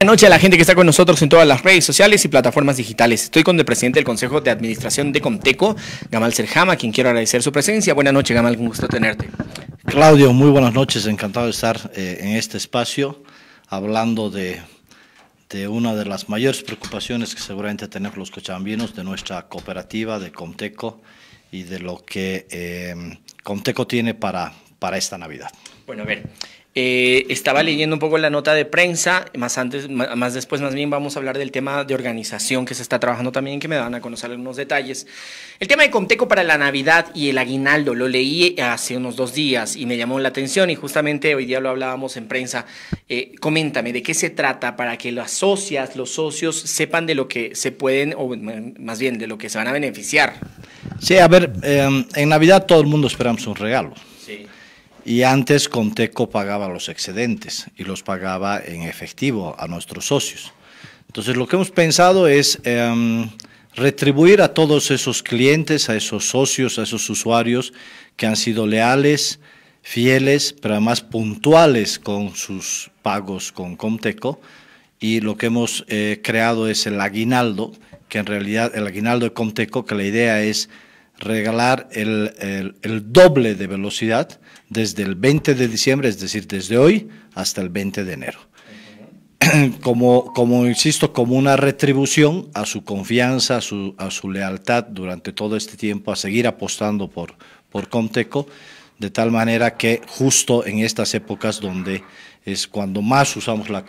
Buenas noches a la gente que está con nosotros en todas las redes sociales y plataformas digitales. Estoy con el presidente del Consejo de Administración de Comteco, Gamal Serjama, quien quiero agradecer su presencia. Buenas noches, Gamal, un gusto tenerte. Claudio, muy buenas noches, encantado de estar eh, en este espacio hablando de, una de las mayores preocupaciones que seguramente tenemos los cochabambinos de nuestra cooperativa de Comteco y de lo que eh, Comteco tiene para, para esta Navidad. Bueno, a ver, eh, estaba leyendo un poco la nota de prensa, más antes, más después, más bien vamos a hablar del tema de organización que se está trabajando también, que me van a conocer algunos detalles. El tema de Conteco para la Navidad y el aguinaldo, lo leí hace unos dos días y me llamó la atención y justamente hoy día lo hablábamos en prensa. Eh, coméntame, ¿de qué se trata para que las socias, los socios sepan de lo que se pueden, o más bien de lo que se van a beneficiar? Sí, a ver, em, en Navidad todo el mundo esperamos un regalo. Sí. Y antes Conteco pagaba los excedentes y los pagaba en efectivo a nuestros socios. Entonces lo que hemos pensado es em, retribuir a todos esos clientes, a esos socios, a esos usuarios que han sido leales, fieles, pero además puntuales con sus pagos con Comteco. Y lo que hemos eh, creado es el aguinaldo, que en realidad el aguinaldo de Comteco, que la idea es regalar el, doble de velocidad desde el 20 de diciembre, es decir, desde hoy hasta el 20 de enero. Como, como insisto, como una retribución a su confianza, a su, a su lealtad durante todo este tiempo, a seguir apostando por, por Comteco, de tal manera que justo en estas épocas donde es cuando más usamos la,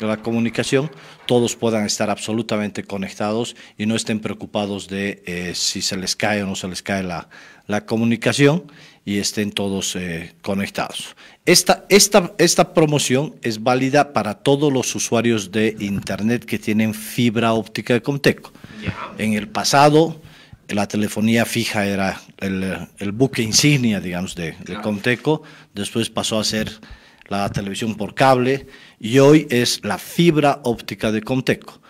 la comunicación, todos puedan estar absolutamente conectados y no estén preocupados de eh, si se les cae o no se les cae la, comunicación y estén todos eh, conectados. Esta, esta, esta promoción es válida para todos los usuarios de Internet que tienen fibra óptica de Comteco. En el pasado, la telefonía fija era el, buque insignia, digamos, de, de Comteco, después pasó a ser la televisión por cable y hoy es la fibra óptica de conteco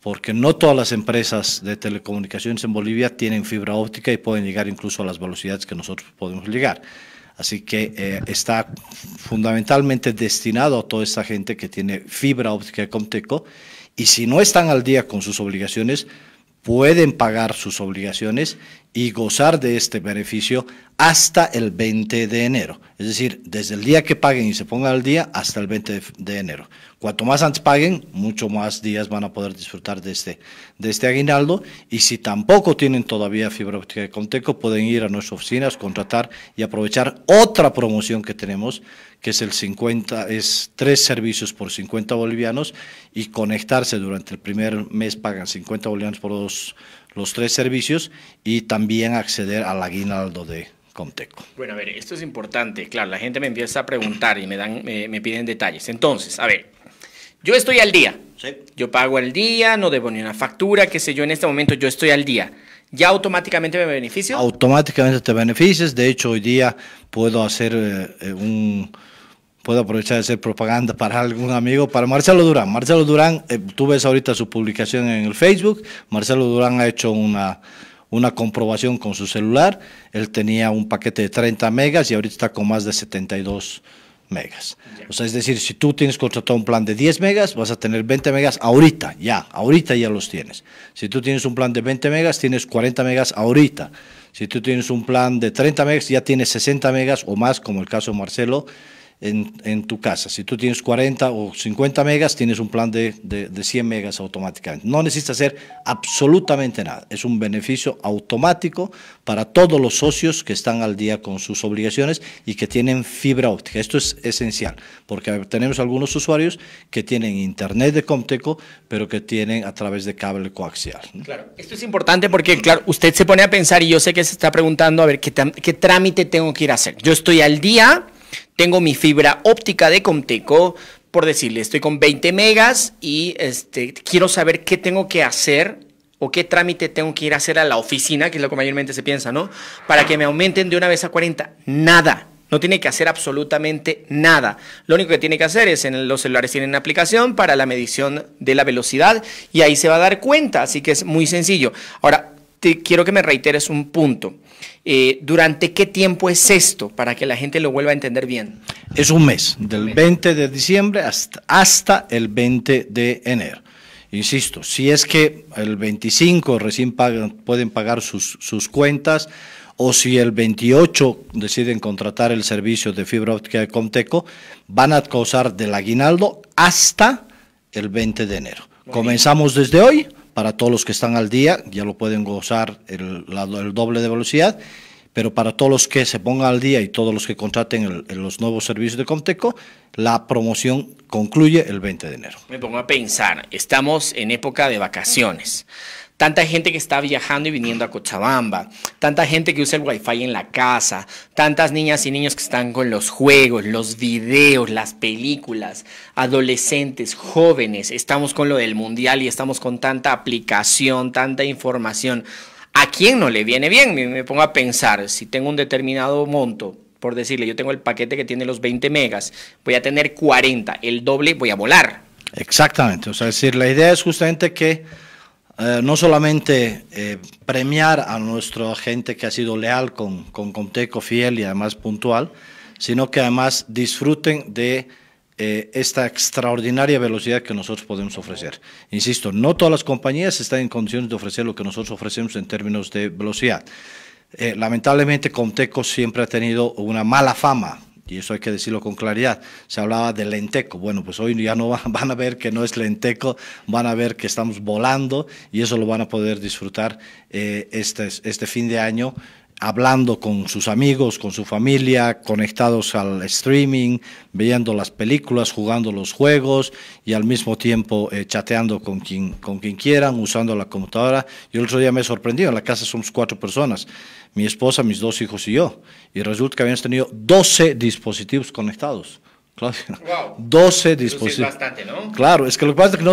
porque no todas las empresas de telecomunicaciones en Bolivia tienen fibra óptica y pueden llegar incluso a las velocidades que nosotros podemos llegar. Así que eh, está fundamentalmente destinado a toda esta gente que tiene fibra óptica de Comteco y si no están al día con sus obligaciones, pueden pagar sus obligaciones y gozar de este beneficio hasta el 20 de enero. Es decir, desde el día que paguen y se pongan al día hasta el 20 de enero. Cuanto más antes paguen, mucho más días van a poder disfrutar de este, de este aguinaldo. Y si tampoco tienen todavía fibra óptica de Conteco, pueden ir a nuestras oficinas, contratar y aprovechar otra promoción que tenemos, que es el 50, es tres servicios por 50 bolivianos y conectarse durante el primer mes pagan 50 bolivianos por dos los tres servicios y también acceder al aguinaldo de Comteco. Bueno, a ver, esto es importante. Claro, la gente me empieza a preguntar y me, dan, me, piden detalles. Entonces, a ver, yo estoy al día. Yo pago al día, no debo ni una factura, qué sé yo, en este momento yo estoy al día. ¿Ya automáticamente me beneficio? Automáticamente te beneficias. De hecho, hoy día puedo hacer eh, eh, un puedo aprovechar de hacer propaganda para algún amigo, para Marcelo Durán. Marcelo Durán, eh, tú ves ahorita su publicación en el Facebook, Marcelo Durán ha hecho una, una comprobación con su celular, él tenía un paquete de 30 megas y ahorita está con más de 72 megas. O sea, es decir, si tú tienes contratado un plan de 10 megas, vas a tener 20 megas ahorita, ya, ahorita ya los tienes. Si tú tienes un plan de 20 megas, tienes 40 megas ahorita. Si tú tienes un plan de 30 megas, ya tienes 60 megas o más, como el caso de Marcelo, en, tu casa. Si tú tienes 40 o 50 megas, tienes un plan de, de, 100 megas automáticamente. No necesitas hacer absolutamente nada. Es un beneficio automático para todos los socios que están al día con sus obligaciones y que tienen fibra óptica. Esto es esencial, porque tenemos algunos usuarios que tienen internet de Comteco, pero que tienen a través de cable coaxial. Claro, esto es importante porque, claro, usted se pone a pensar y yo sé que se está preguntando, a ver, ¿qué, qué trámite tengo que ir a hacer? Yo estoy al día, tengo mi fibra óptica de Comteco, por decirle, estoy con 20 megas y este, quiero saber qué tengo que hacer o qué trámite tengo que ir a hacer a la oficina, que es lo que mayormente se piensa, ¿no? Para que me aumenten de una vez a 40. Nada. No tiene que hacer absolutamente nada. Lo único que tiene que hacer es, en los celulares tienen una aplicación para la medición de la velocidad y ahí se va a dar cuenta, así que es muy sencillo. Ahora, te quiero que me reiteres un punto. Eh, ¿Durante qué tiempo es esto para que la gente lo vuelva a entender bien? Es un mes, del 20 de diciembre hasta, hasta el 20 de enero. Insisto, si es que el 25 recién pagan, pueden pagar sus, sus cuentas, o si el 28 deciden contratar el servicio de fibra óptica de Comteco, van a causar del aguinaldo hasta el 20 de enero. Comenzamos desde hoy para todos los que están al día, ya lo pueden gozar el, el doble de velocidad, pero para todos los que se pongan al día y todos los que contraten los nuevos servicios de Comteco, la promoción concluye el 20 de enero. Me pongo a pensar, estamos en época de vacaciones tanta gente que está viajando y viniendo a Cochabamba, tanta gente que usa el wifi en la casa, tantas niñas y niños que están con los juegos, los videos, las películas, adolescentes, jóvenes, estamos con lo del mundial y estamos con tanta aplicación, tanta información. ¿A quién no le viene bien? Me pongo a pensar, si tengo un determinado monto, por decirle, yo tengo el paquete que tiene los 20 megas, voy a tener 40, el doble voy a volar. Exactamente, o sea, es decir, la idea es justamente que eh, no solamente eh, premiar a nuestro gente que ha sido leal con, con Comteco, fiel y además puntual, sino que además disfruten de eh, esta extraordinaria velocidad que nosotros podemos ofrecer. Insisto, no todas las compañías están en condiciones de ofrecer lo que nosotros ofrecemos en términos de velocidad. lamentablemente Comteco siempre ha tenido una mala fama y eso hay que decirlo con claridad, se hablaba de lenteco, bueno, pues hoy ya no van a ver que no es lenteco, van a ver que estamos volando y eso lo van a poder disfrutar eh, este, este fin de año hablando con sus amigos, con su familia, conectados al streaming, viendo las películas, jugando los juegos y al mismo tiempo eh, chateando con quien, con quien quieran, usando la computadora. Yo el otro día me sorprendido en la casa somos cuatro personas, mi esposa, mis dos hijos y yo, y resulta que habíamos tenido 12 dispositivos conectados. Claro. 12 dispositivos. Claro, es que lo que pasa es que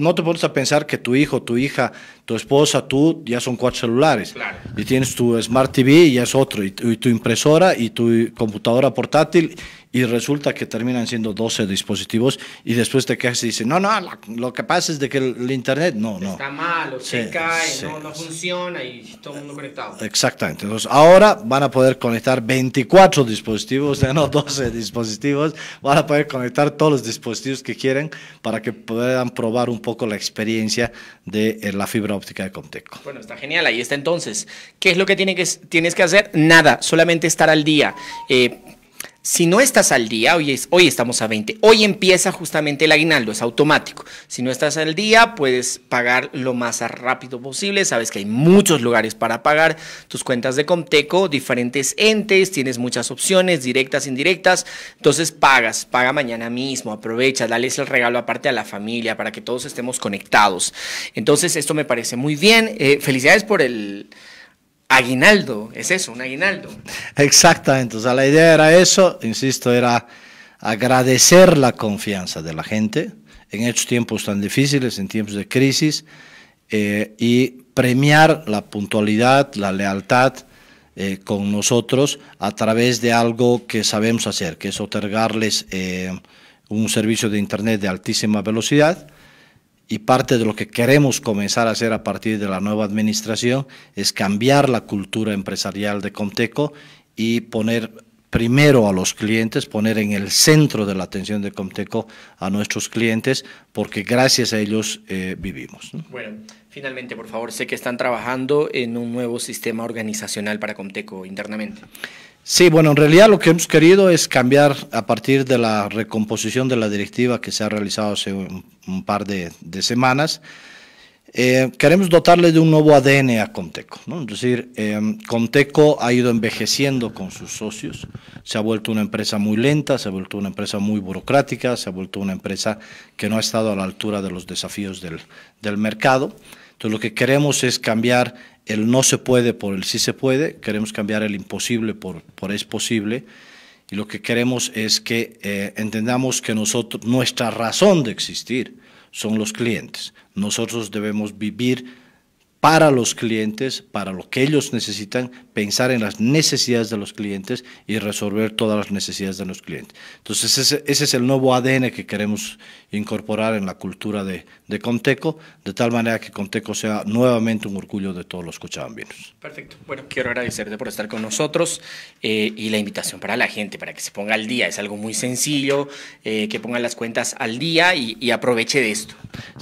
no te, pones a pensar que tu hijo, tu hija, tu esposa, tú, ya son cuatro celulares. Y tienes tu Smart TV y ya es otro, y tu impresora y tu computadora portátil y resulta que terminan siendo 12 dispositivos y después te quejas y dices, no, no, lo que pasa es de que el, internet no, no. Está mal, o se cae, no, no funciona y todo el mundo conectado. Exactamente, entonces ahora van a poder conectar 24 dispositivos, no 12 dispositivos, van a poder conectar todos los dispositivos que quieren para que puedan probar un poco la experiencia de eh, la fibra óptica de Comteco. Bueno, está genial, ahí está entonces. ¿Qué es lo que, que tienes que hacer? Nada, solamente estar al día. Eh, si no estás al día, hoy, hoy estamos a 20, hoy empieza justamente el aguinaldo, es automático. Si no estás al día, puedes pagar lo más rápido posible. Sabes que hay muchos lugares para pagar tus cuentas de Comteco, diferentes entes, tienes muchas opciones, directas, indirectas. Entonces pagas, paga mañana mismo, aprovecha, dale el regalo aparte a la familia para que todos estemos conectados. Entonces esto me parece muy bien. Eh, felicidades por el aguinaldo, es eso, un aguinaldo. Exactamente, o sea, la idea era eso, insisto, era agradecer la confianza de la gente en estos tiempos tan difíciles, en tiempos de crisis, eh, y premiar la puntualidad, la lealtad eh, con nosotros a través de algo que sabemos hacer, que es otorgarles eh, un servicio de Internet de altísima velocidad y parte de lo que queremos comenzar a hacer a partir de la nueva administración es cambiar la cultura empresarial de Comteco y poner primero a los clientes, poner en el centro de la atención de Comteco a nuestros clientes, porque gracias a ellos eh, vivimos. Bueno, finalmente, por favor, sé que están trabajando en un nuevo sistema organizacional para Comteco internamente. Sí, bueno, en realidad lo que hemos querido es cambiar a partir de la recomposición de la directiva que se ha realizado hace un, par de semanas. Eh, queremos dotarle de un nuevo ADN a Conteco, Es decir, em, Conteco ha ido envejeciendo con sus socios, se ha vuelto una empresa muy lenta, se ha vuelto una empresa muy burocrática, se ha vuelto una empresa que no ha estado a la altura de los desafíos del, del mercado. Entonces lo que queremos es cambiar el no se puede por el sí se puede, queremos cambiar el imposible por, por es posible y lo que queremos es que eh, entendamos que nosotros, nuestra razón de existir, son los clientes. Nosotros debemos vivir para los clientes, para lo que ellos necesitan, pensar en las necesidades de los clientes y resolver todas las necesidades de los clientes. Entonces ese, es el nuevo ADN que queremos incorporar en la cultura de, de, Conteco, de tal manera que Conteco sea nuevamente un orgullo de todos los cochabambinos. Perfecto. Bueno, quiero agradecerte por estar con nosotros eh, y la invitación para la gente, para que se ponga al día. Es algo muy sencillo, eh, que pongan las cuentas al día y, aproveche de esto.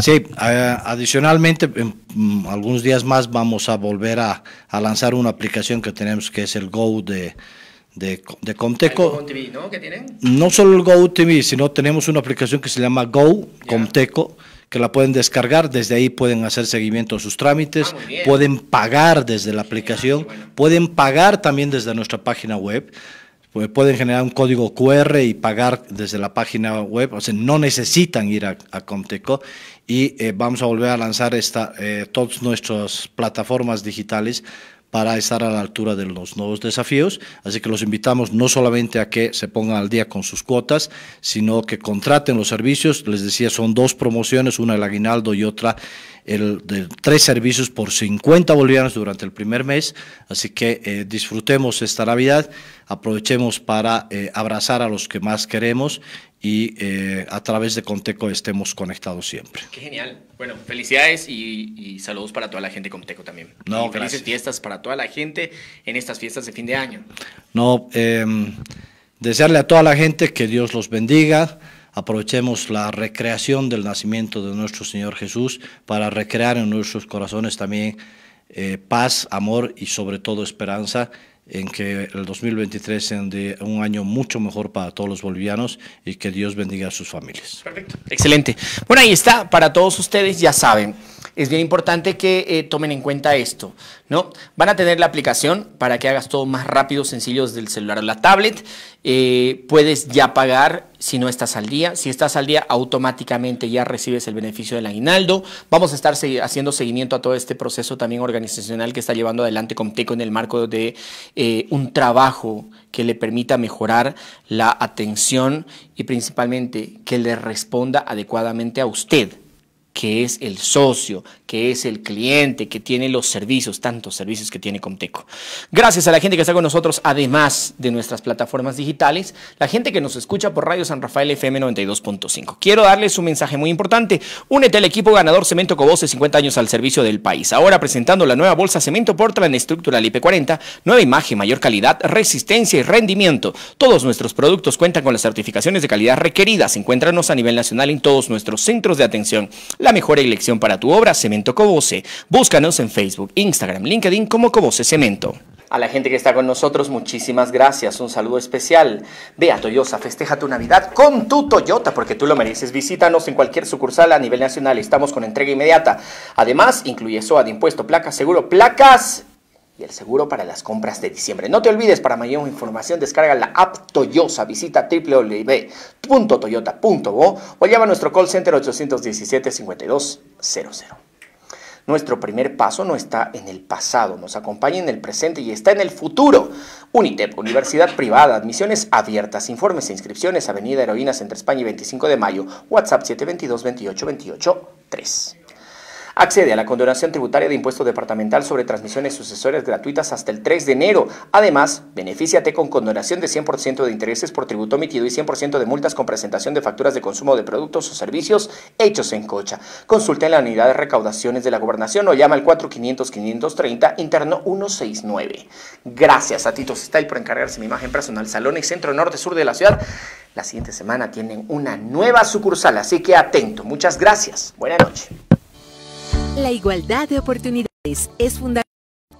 Sí, eh, adicionalmente, mm, algunos días más vamos a volver a, lanzar una aplicación que tenemos que es el Go de, de, Comteco. ¿no? solo el Go TV, sino tenemos una aplicación que se llama Go Comteco que la pueden descargar, desde ahí pueden hacer seguimiento a sus trámites, ah, pueden pagar desde la aplicación, pueden pagar también desde nuestra página web. Pues, pueden generar un código QR y pagar desde la página web, o sea, no necesitan ir a, Comteco y eh, vamos a volver a lanzar esta, eh, todas nuestras plataformas digitales para estar a la altura de los nuevos desafíos. Así que los invitamos no solamente a que se pongan al día con sus cuotas, sino que contraten los servicios. Les decía, son dos promociones, una el aguinaldo y otra el de tres servicios por 50 bolivianos durante el primer mes. Así que eh, disfrutemos esta Navidad, aprovechemos para eh, abrazar a los que más queremos y eh, a través de Conteco estemos conectados siempre. Qué genial. Bueno, felicidades y, saludos para toda la gente de Conteco también. No, felices gracias. fiestas para toda la gente en estas fiestas de fin de año. No, em, desearle a toda la gente que Dios los bendiga. Aprovechemos la recreación del nacimiento de nuestro Señor Jesús para recrear en nuestros corazones también eh, paz, amor y sobre todo esperanza en que el 2023 sea un año mucho mejor para todos los bolivianos y que Dios bendiga a sus familias. Perfecto, excelente. Bueno, ahí está, para todos ustedes ya saben. Es bien importante que eh, tomen en cuenta esto, ¿no? Van a tener la aplicación para que hagas todo más rápido, sencillo desde el celular a la tablet. Eh, puedes ya pagar si no estás al día. Si estás al día, automáticamente ya recibes el beneficio del aguinaldo. Vamos a estar haciendo seguimiento a todo este proceso también organizacional que está llevando adelante Comteco en el marco de eh, un trabajo que le permita mejorar la atención y principalmente que le responda adecuadamente a usted que es el socio, que es el cliente, que tiene los servicios, tantos servicios que tiene Comteco. Gracias a la gente que está con nosotros, además de nuestras plataformas digitales, la gente que nos escucha por Radio San Rafael FM 92.5. Quiero darles un mensaje muy importante. Únete al equipo ganador Cemento Cobose 50 años al servicio del país. Ahora presentando la nueva bolsa Cemento Portland Estructural IP40, nueva imagen, mayor calidad, resistencia y rendimiento. Todos nuestros productos cuentan con las certificaciones de calidad requeridas. Encuéntranos a nivel nacional en todos nuestros centros de atención la mejor elección para tu obra, Cemento Coboce. Búscanos en Facebook, Instagram, LinkedIn como Coboce Cemento. A la gente que está con nosotros, muchísimas gracias. Un saludo especial. Ve a Toyosa. festeja tu Navidad con tu Toyota porque tú lo mereces. Visítanos en cualquier sucursal a nivel nacional. Estamos con entrega inmediata. Además, incluye SOA de impuesto, placas, seguro, placas y el seguro para las compras de diciembre. No te olvides, para mayor información descarga la app Toyosa, visita www.toyota.bo o llama a nuestro call center 817-5200. Nuestro primer paso no está en el pasado, nos acompaña en el presente y está en el futuro. UNITEP, Universidad Privada, admisiones abiertas, informes e inscripciones, Avenida Heroínas entre España y 25 de mayo, WhatsApp 722 28 3. Accede a la condonación tributaria de impuesto departamental sobre transmisiones sucesorias gratuitas hasta el 3 de enero. Además, benefíciate con condonación de 100% de intereses por tributo omitido y 100% de multas con presentación de facturas de consumo de productos o servicios hechos en cocha. Consulta en la unidad de recaudaciones de la gobernación o llama al 4500-530 interno 169. Gracias a Tito Style por encargarse mi imagen personal. Salón y Centro Norte Sur de la ciudad. La siguiente semana tienen una nueva sucursal, así que atento. Muchas gracias. Buenas noches. La igualdad de oportunidades es fundamental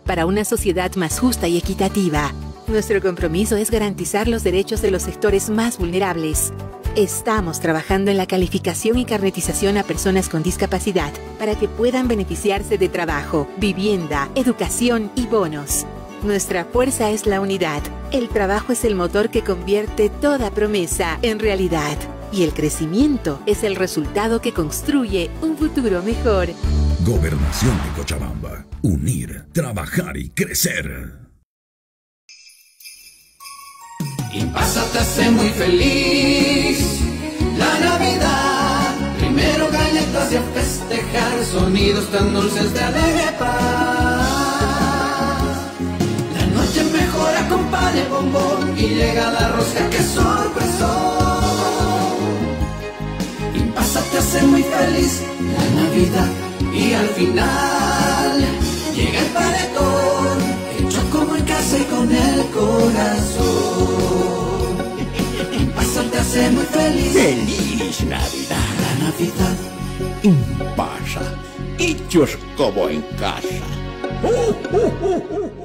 para una sociedad más justa y equitativa. Nuestro compromiso es garantizar los derechos de los sectores más vulnerables. Estamos trabajando en la calificación y carnetización a personas con discapacidad para que puedan beneficiarse de trabajo, vivienda, educación y bonos. Nuestra fuerza es la unidad. El trabajo es el motor que convierte toda promesa en realidad. Y el crecimiento es el resultado que construye un futuro mejor. Gobernación de Cochabamba. Unir, trabajar y crecer. Y pasa te hace muy feliz la Navidad. Primero galletas y a festejar sonidos tan dulces de alegría paz. La noche mejora con bombón y llega la rosca que sorpresó. Y pasa te hace muy feliz la Navidad y al final llega el paletón, hecho como el y con el corazón. paso te hace muy feliz. ¡Feliz Navidad! La Navidad. y hechos como en casa. Uh, uh, uh,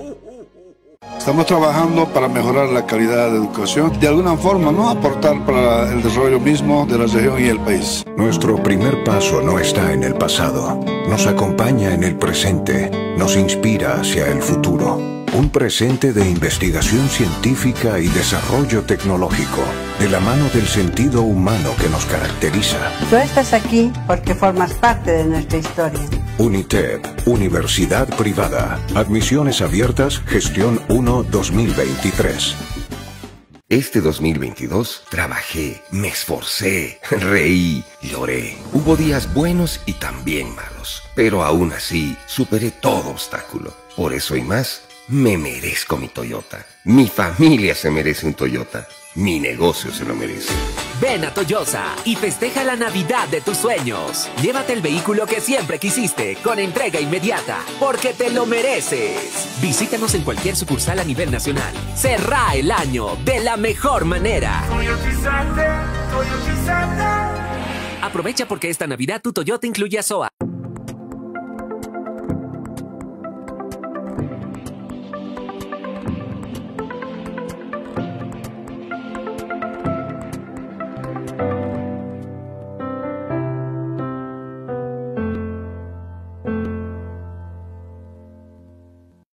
Estamos trabajando para mejorar la calidad de educación, de alguna forma, ¿no? Aportar para el desarrollo mismo de la región y el país. Nuestro primer paso no está en el pasado, nos acompaña en el presente, nos inspira hacia el futuro un presente de investigación científica y desarrollo tecnológico, de la mano del sentido humano que nos caracteriza. Tú estás aquí porque formas parte de nuestra historia. UNITEP, Universidad Privada. Admisiones abiertas, gestión 1-2023. Este 2022 trabajé, me esforcé, reí, lloré. Hubo días buenos y también malos, pero aún así superé todo obstáculo. Por eso y más, me merezco mi Toyota. Mi familia se merece un Toyota. Mi negocio se lo merece. Ven a Toyosa y festeja la Navidad de tus sueños. Llévate el vehículo que siempre quisiste con entrega inmediata, porque te lo mereces. Visítanos en cualquier sucursal a nivel nacional. Cerrá el año de la mejor manera. Aprovecha porque esta Navidad tu Toyota incluye a SOA.